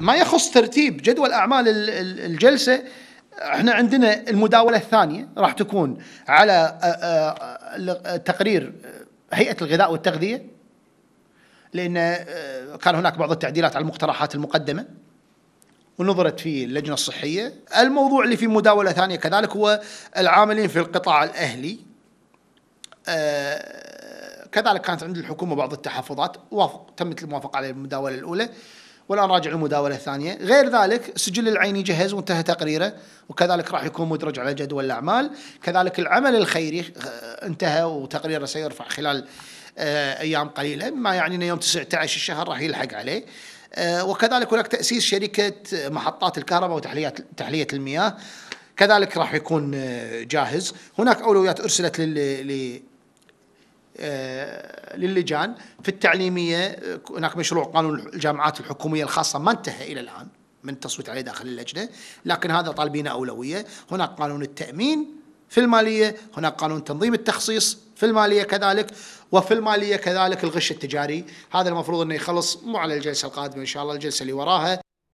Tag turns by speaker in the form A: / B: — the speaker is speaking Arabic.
A: ما يخص ترتيب جدول اعمال الجلسه احنا عندنا المداوله الثانيه راح تكون على آه، آه، آه، تقرير هيئه الغذاء والتغذيه لان كان هناك بعض التعديلات على المقترحات المقدمه ونظرت في اللجنه الصحيه الموضوع اللي في مداوله ثانيه كذلك هو العاملين في القطاع الاهلي كذلك كانت عند الحكومه بعض التحفظات وافق تمت الموافقه على المداوله الاولى والان راجع المداوله الثانيه، غير ذلك سجل العيني جهز وانتهى تقريره وكذلك راح يكون مدرج على جدول الاعمال، كذلك العمل الخيري آه، انتهى وتقريره سيرفع خلال آه، ايام قليله، ما يعني انه يوم 19 الشهر راح يلحق عليه. آه، وكذلك هناك تاسيس شركه محطات الكهرباء وتحليه تحليه المياه كذلك راح يكون جاهز هناك اولويات ارسلت لل للجان في التعليميه هناك مشروع قانون الجامعات الحكوميه الخاصه ما انتهى الى الان من التصويت عليه داخل اللجنه لكن هذا طالبين اولويه هناك قانون التامين في الماليه هناك قانون تنظيم التخصيص في الماليه كذلك وفي الماليه كذلك الغش التجاري هذا المفروض انه يخلص مو على الجلسه القادمه ان شاء الله الجلسه اللي وراها